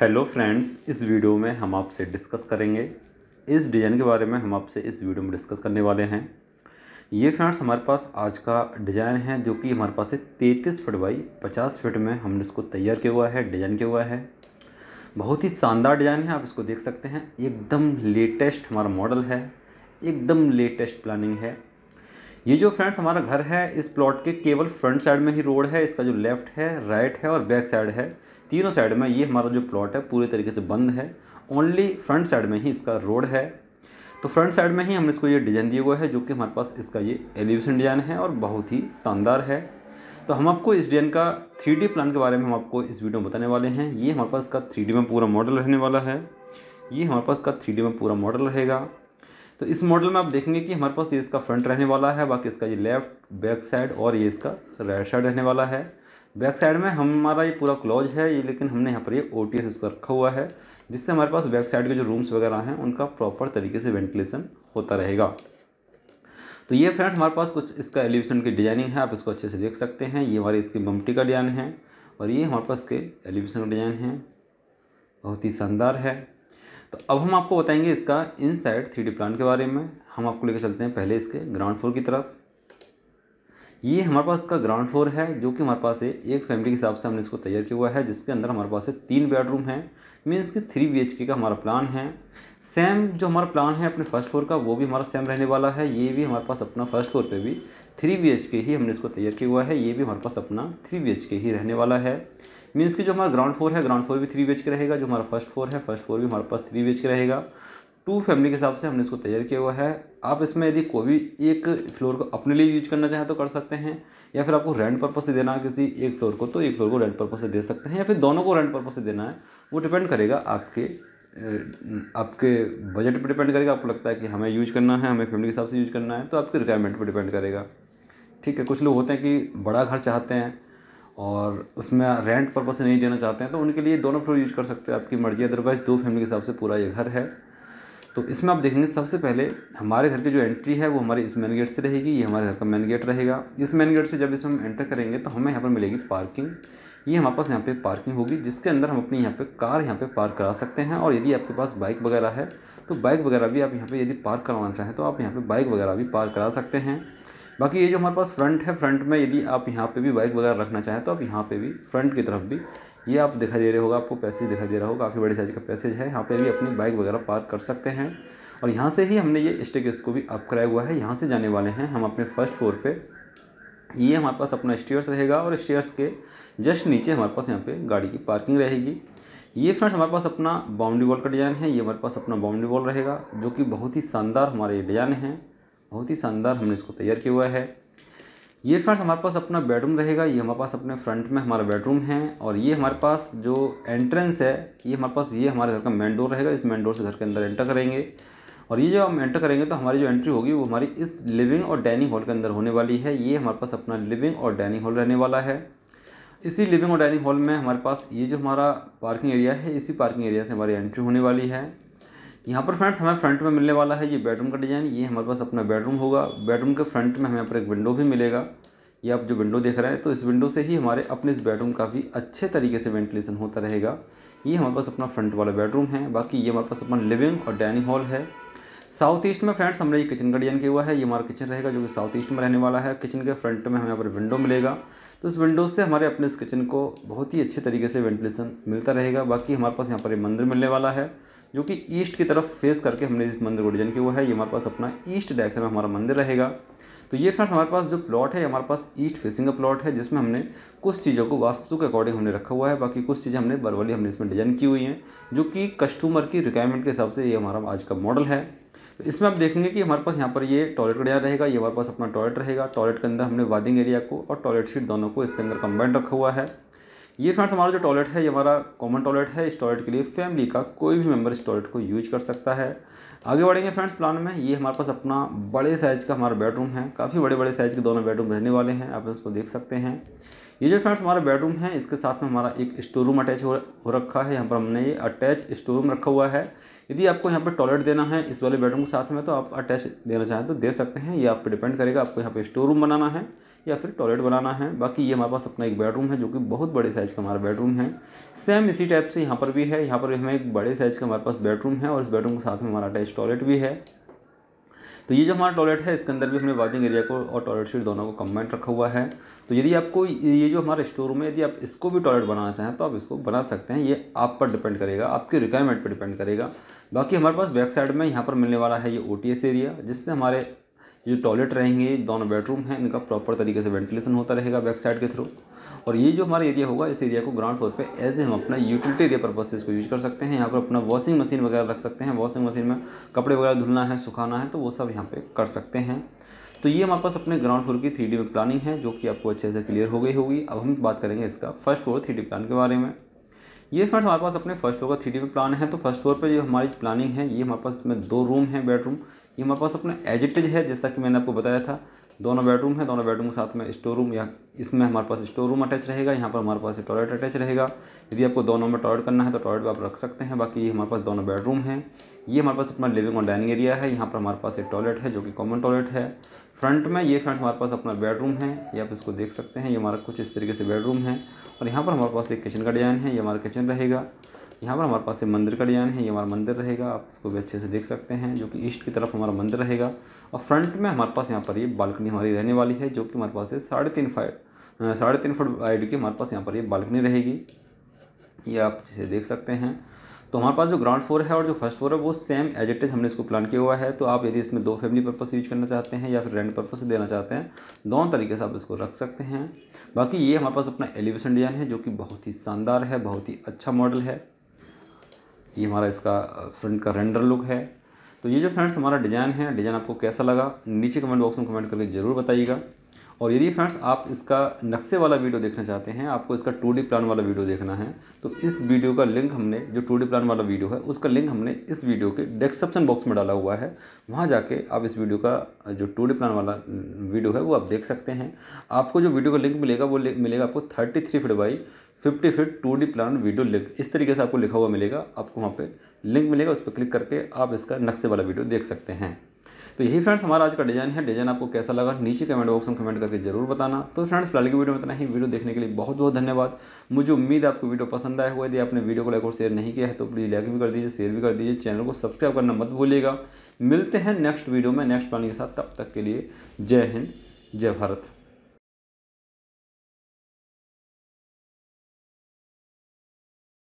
hello friends इस video में हम आपसे डिस्कस करेंगे इस डिज़ाइन के बारे में हम आपसे इस वीडियो में डिस्कस करने वाले हैं ये फ्रेंड्स हमारे पास आज का डिज़ाइन है जो कि हमारे पास है तैंतीस फीट बाई पचास फीट में हमने इसको तैयार किया हुआ है डिज़ाइन किया हुआ है बहुत ही शानदार डिज़ाइन है आप इसको देख सकते हैं एकदम लेटेस्ट हमारा मॉडल है एकदम लेटेस्ट प्लानिंग है ये जो फ्रेंड्स हमारा घर है इस प्लॉट के केवल फ्रंट साइड में ही रोड है इसका जो लेफ़्ट है राइट है और बैक साइड है तीनों साइड में ये हमारा जो प्लॉट है पूरी तरीके से बंद है ओनली फ्रंट साइड में ही इसका रोड है तो फ्रंट साइड में ही हमने इसको ये डिज़ाइन दिया हुआ है जो कि हमारे पास इसका ये एलिवेशन डिज़ाइन है और बहुत ही शानदार है तो हम आपको इस डिज़ाइन का थ्री प्लान के बारे में हम आपको इस वीडियो में बताने वाले हैं ये हमारे पास इसका थ्री में पूरा मॉडल रहने वाला है ये हमारे पास का थ्री में पूरा मॉडल रहेगा तो इस मॉडल में आप देखेंगे कि हमारे पास ये इसका फ्रंट रहने वाला है बाकी इसका ये लेफ्ट बैक साइड और ये इसका राइट साइड रहने वाला है बैक साइड में हमारा ये पूरा क्लोज है ये लेकिन हमने यहाँ पर ये ओ टी एस इसका रखा हुआ है जिससे हमारे पास बैक साइड के जो रूम्स वगैरह हैं उनका प्रॉपर तरीके से वेंटिलेशन होता रहेगा तो ये फ्रेंड्स हमारे पास कुछ इसका एलिवेशन की डिजाइनिंग है आप इसको अच्छे से देख सकते हैं ये हमारी इसकी बमटी का डिजाइन है और ये हमारे पास के एलिवेशन का डिजाइन है बहुत ही शानदार है तो अब हम आपको बताएंगे इसका इनसाइड थ्री प्लान के बारे में हम आपको लेकर चलते हैं पहले इसके ग्राउंड फ्लोर की तरफ ये हमारे पास का ग्राउंड फ्लोर है जो कि हमारे पास एक फैमिली के हिसाब से हमने इसको तैयार किया हुआ है जिसके अंदर हमारे पास तीन बेडरूम है मीन्स कि थ्री बी का हमारा प्लान है सेम जो हमारा प्लान है अपने फर्स्ट फ्लोर का वो भी हमारा सेम रहने वाला है ये भी हमारे पास अपना फर्स्ट फ्लोर पे भी थ्री बी ही हमने इसको तैयार किया हुआ है ये भी हमारे पास अपना थ्री बी ही रहने वाला है मीन्स कि जो हमारा ग्राउंड फ्लोर है ग्राउंड फ्लोर भी थ्री बी रहेगा जो हमारा फर्स्ट फ्लोर है फर्स्ट फ्लोर भी हमारे पास थ्री बी रहेगा टू फैमिली के हिसाब से हमने इसको तैयार किया हुआ है आप इसमें यदि कोई भी एक फ्लोर को अपने लिए यूज करना चाहें तो कर सकते हैं या फिर आपको रेंट पर्पज़ से देना है किसी एक फ्लोर को तो एक फ्लोर को रेंट पर्पज़ से दे सकते हैं या फिर दोनों को रेंट पर्पज़ से देना है वो डिपेंड करेगा आपके आपके बजट पर डिपेंड करेगा आपको लगता है कि हमें यूज करना है हमें फैमिली के हिसाब से यूज करना है तो आपके रिक्वायरमेंट पर डिपेंड करेगा ठीक है कुछ लोग होते हैं कि बड़ा घर चाहते हैं और उसमें रेंट पर्पज़ से नहीं देना चाहते हैं तो उनके लिए दोनों फ्लोर यूज कर सकते हैं आपकी मर्जी अदरवाइज़ दो फैमिली के हिसाब से पूरा ये घर है तो इसमें आप देखेंगे सबसे पहले हमारे घर की जो एंट्री है वो हमारे इस मेन गेट से रहेगी ये हमारे घर का मेन गेट रहेगा इस मेन गेट से जब इसमें हम एंटर करेंगे तो हमें यहाँ पर मिलेगी पार्किंग ये हमारे पास यहाँ पे पार्किंग होगी जिसके अंदर हम अपनी यहाँ पे कार यहाँ पे पार्क करा सकते हैं और यदि आपके पास बाइक वगैरह है तो बाइक वगैरह भी आप यहाँ पे यदि पार्क करवाना चाहें तो आप यहाँ पे बाइक वगैरह भी पार्क करा सकते हैं बाकी ये जो हमारे पास फ्रंट है फ्रंट में यदि आप यहाँ पे भी बाइक वगैरह रखना चाहें तो आप यहाँ पे भी फ्रंट की तरफ भी ये आप दिखाई दे रहे होगा आपको पैसेज दिखाई दे रहा होगा काफ़ी बड़े साइज का पैसेज है यहाँ पे भी अपनी बाइक वगैरह पार्क कर सकते हैं और यहाँ से ही हमने ये स्टेकेस को भी अप कराया हुआ है यहाँ से जाने वाले हैं हम अपने फर्स्ट फ्लोर पर ये हमारे पास अपना स्टेयर्स रहेगा और स्टेयर्स के जस्ट नीचे हमारे पास यहाँ पर गाड़ी की पार्किंग रहेगी ये फ्रेंड्स हमारे पास अपना बाउंड्री वॉल का डिज़ाइन है ये हमारे पास अपना बाउंड्री वॉल रहेगा जो कि बहुत ही शानदार हमारे ये डिज़ाइन है बहुत ही शानदार हमने इसको तैयार किया हुआ है ये फ्रेंड्स हमारे पास अपना बेडरूम रहेगा ये हमारे पास अपने फ्रंट में हमारा बेडरूम है और ये हमारे पास जो एंट्रेंस है ये हमारे पास ये हमारे घर का मेन डोर रहेगा इस मेन डोर से घर के अंदर एंटर करेंगे और ये जब हम एंटर करेंगे तो हमारी जो एंट्री होगी वो हमारी इस लिविंग और डाइनिंग हॉल के अंदर होने वाली है ये हमारे पास अपना लिविंग और डाइनिंग हॉल रहने वाला है इसी लिविंग और डाइनिंग हॉल में हमारे पास ये जो हमारा पार्किंग एरिया है इसी पार्किंग एरिया से हमारी एंट्री होने वाली है यहाँ पर फ्रेंड्स हमें फ्रंट में मिलने वाला है ये बेडरूम का डिज़ाइन ये हमारे पास अपना बेडरूम होगा बेडरूम के फ्रंट में हमें यहाँ पर एक विंडो भी मिलेगा ये आप जो विंडो देख रहे हैं तो इस विंडो से ही हमारे अपने इस बेडरूम काफ़ी अच्छे तरीके से वेंटिलेशन होता रहेगा ये हमारे पास अपना फ्रंट वाला बेडरूम है बाकी ये हमारे पास अपना लिविंग और डाइनिंग हॉल है साउथ ईस्ट में फ्रेंड्स हमने ये किचन का डिजाइन किया हुआ है ये हमारा किचन रहेगा जो कि साउथ ईस्ट में रहने वाला है किचन के फ्रंट में हमें यहाँ पर विंडो मिलेगा तो इस विंडो से हमारे अपने इस किचन को बहुत ही अच्छे तरीके से वेंटिलेशन मिलता रहेगा बाकी हमारे पास यहाँ पर ये मंदिर मिलने वाला है जो कि ईस्ट की तरफ फेस करके हमने इस मंदिर को डिजाइन किया हुआ है ये हमारे पास अपना ईस्ट डायरेक्शन में हमारा मंदिर रहेगा तो ये फ्रेंड्स हमारे पास जो प्लॉट है हमारे पास ईस्ट फेसिंग का प्लॉट है जिसमें हमने कुछ चीज़ों को वास्तु के अकॉर्डिंग हमने रखा हुआ है बाकी कुछ चीज़ें हमने बरवली हमने इसमें डिजाइन की हुई हैं जो कि कस्टमर की रिक्वायरमेंट के हिसाब से ये हमारा आज का मॉडल है तो इसमें आप देखेंगे कि हमारे पास यहाँ पर ये टॉयलेट का रहेगा ये हमारे पास अपना टॉयलेट रहेगा टॉयलेट के अंदर हमने वादिंग एरिया को और टॉयलेट शीट दोनों को इसके अंदर कंबाइंड रखा हुआ है ये फ्रेंड्स हमारा जो टॉयलेट है ये हमारा कॉमन टॉयलेट है इस टॉयलेट के लिए फैमिली का कोई भी मेम्बर इस टॉयलेट को यूज कर सकता है आगे बढ़ेंगे फ्रेंड्स प्लान में ये हमारे पास अपना बड़े साइज़ का हमारा बेडरूम है काफ़ी बड़े बड़े साइज़ के दोनों बेडरूम रहने वाले हैं आप इसको देख सकते हैं ये जो फ्रेंड्स हमारा बेडरूम है इसके साथ में हमारा एक स्टोर रूम अटैच हो, रखा है यहाँ पर हमने ये अटैच स्टोर रूम रखा हुआ है यदि आपको यहाँ पर टॉयलेट देना है इस वाले बेडरूम के साथ में तो आप अटैच देना चाहें तो दे सकते हैं ये आप पर डिपेंड करेगा आपको यहाँ पर स्टोर रूम बनाना है या फिर टॉयलेट बनाना है बाकी ये हमारे पास अपना एक बेडरूम है जो कि बहुत बड़े साइज़ का हमारा बेडरूम है सेम इसी टाइप से यहाँ पर भी है यहाँ पर हमें एक बड़े साइज़ का हमारे पास बेडरूम है और इस बेडरूम के साथ में हमारा अटैच टॉयलेट भी है तो ये जो हमारा टॉयलेट है इसके अंदर भी हमने बाथिंग एरिया को और टॉयलेट सीट दोनों को कम्बाइंड रखा हुआ है तो यदि आपको ये जो हमारा स्टोर रूम है यदि आप इसको भी टॉयलेट बनाना चाहें तो आप इसको बना सकते हैं ये आप पर डिपेंड करेगा आपके रिक्वायरमेंट पर डिपेंड करेगा बाकी हमारे पास बैक साइड में यहाँ पर मिलने वाला है ये ओ एरिया जिससे हमारे ये टॉयलेट रहेंगे दोनों बेडरूम हैं इनका प्रॉपर तरीके से वेंटिलेशन होता रहेगा बैक साइड के थ्रू और ये जो हमारा एरिया होगा इस एरिया को ग्राउंड फ्लोर पे एज ए हम अपना यूटिलिटी एरिया पर्पज से इसको यूज कर सकते हैं यहाँ पर अपना वॉशिंग मशीन वगैरह रख सकते हैं वॉशिंग मशीन में कपड़े वगैरह धुलना है सुखाना है तो वो सब यहाँ पर कर सकते हैं तो ये हमारे पास अपने ग्राउंड फ्लोर की थ्री में प्लानिंग है जो कि आपको अच्छे से क्लियर हो गई होगी अब हम बात करेंगे इसका फर्स्ट फ्लोर थ्री प्लान के बारे में ये फ्रेंड्स हमारे पास अपने फर्स्ट फ्लोर का थ्री डी प्लान है तो फर्स्ट फ्लोर पर जो हमारी प्लानिंग है ये हमारे पास में दो रूम है बेडरूम ये हमारे पास अपना एजिटेज है जैसा कि मैंने आपको बताया था दोनों बेडरूम है दोनों बेडरूम के साथ में स्टोर रूम या इसमें हमारे पास स्टोर रूम अटैच रहेगा यहाँ पर हमारे पास टॉयलेट अटैच रहेगा यदि आपको दोनों में टॉयलेट करना है तो टॉयलेट आप रख सकते हैं बाकी हमारे पास दोनों बेडरूम हैं ये हमारे पास अपना लिविंग और डाइनिंग एरिया है यहाँ पर हमारे पास एक टॉयलेट है जो कि कॉमन टॉयलेट है फ्रंट में ये फ्रंट हमारे पास अपना बेडरूम है ये आप इसको देख सकते हैं ये हमारा कुछ इस तरीके से बेडरूम है और यहाँ पर हमारे पास एक किचन का डिज़ाइन है ये हमारा किचन रहेगा यहाँ पर हमारे पास एक मंदिर का डिज़ाइन है ये हमारा मंदिर रहेगा आप इसको भी अच्छे से देख सकते हैं जो कि ईस्ट की तरफ हमारा मंदिर रहेगा और फ्रंट में हमारे पास यहाँ पर ये बालकनी हमारी रहने वाली है जो कि हमारे पास साढ़े तीन फाइट साढ़े तीन फुट वाइड की हमारे पास यहाँ पर ये बालकनी रहेगी ये आप इसे देख सकते हैं तो हमारे पास जो ग्राउंड फ्लोर है और जो फर्स्ट फ्लोर है वो सेम एजेटेज हमने इसको प्लान किया हुआ है तो आप यदि इसमें दो फैमिली पर्पस यूज करना चाहते हैं या फिर रेंट पर्पस देना चाहते हैं दोनों तरीके से आप इसको रख सकते हैं बाकी ये हमारे पास अपना एलिवेशन डिज़ाइन है जो कि बहुत ही शानदार है बहुत ही अच्छा मॉडल है ये हमारा इसका फ्रंट का रेंडर लुक है तो ये जो फ्रेंड्स हमारा डिज़ाइन है डिज़ाइन आपको कैसा लगा नीचे कमेंट बॉक्स में कमेंट करके ज़रूर बताइएगा और यदि फ्रेंड्स आप इसका नक्शे वाला वीडियो देखना चाहते हैं आपको इसका टू प्लान वाला वीडियो देखना है तो इस वीडियो का लिंक हमने जो टू प्लान वाला वीडियो है उसका लिंक हमने इस वीडियो के डिस्क्रिप्शन बॉक्स में डाला हुआ है वहाँ जाके आप इस वीडियो का जो टू प्लान वाला वीडियो है वो आप देख सकते हैं आपको जो वीडियो का लिंक मिलेगा वो मिलेगा आपको thirty three feet by fifty feet two D plan video link इस तरीके से आपको लिखा हुआ मिलेगा आपको वहाँ पे लिंक मिलेगा उस पर क्लिक करके आप इसका नक्शे वाला वीडियो देख सकते हैं तो यही फ्रेंड्स हमारा आज का डिज़ाइन है डिज़ाइन आपको कैसा लगा नीचे कमेंट बॉक्स में कमेंट करके जरूर बताना तो फ्रेंड्स फिलहाल की वीडियो में इतना ही वीडियो देखने के लिए बहुत बहुत धन्यवाद मुझे उम्मीद आपको वीडियो पसंद आया हुआ यदि आपने वीडियो को लाइक और शेयर नहीं किया है तो प्लीज़ लाइक भी कर दीजिए शेयर भी कर दीजिए चैनल को सब्सक्राइब करना मत भूलिएगा मिलते हैं नेक्स्ट वीडियो में नेक्स्ट प्लानिंग के साथ तब तक के लिए जय हिंद जय भारत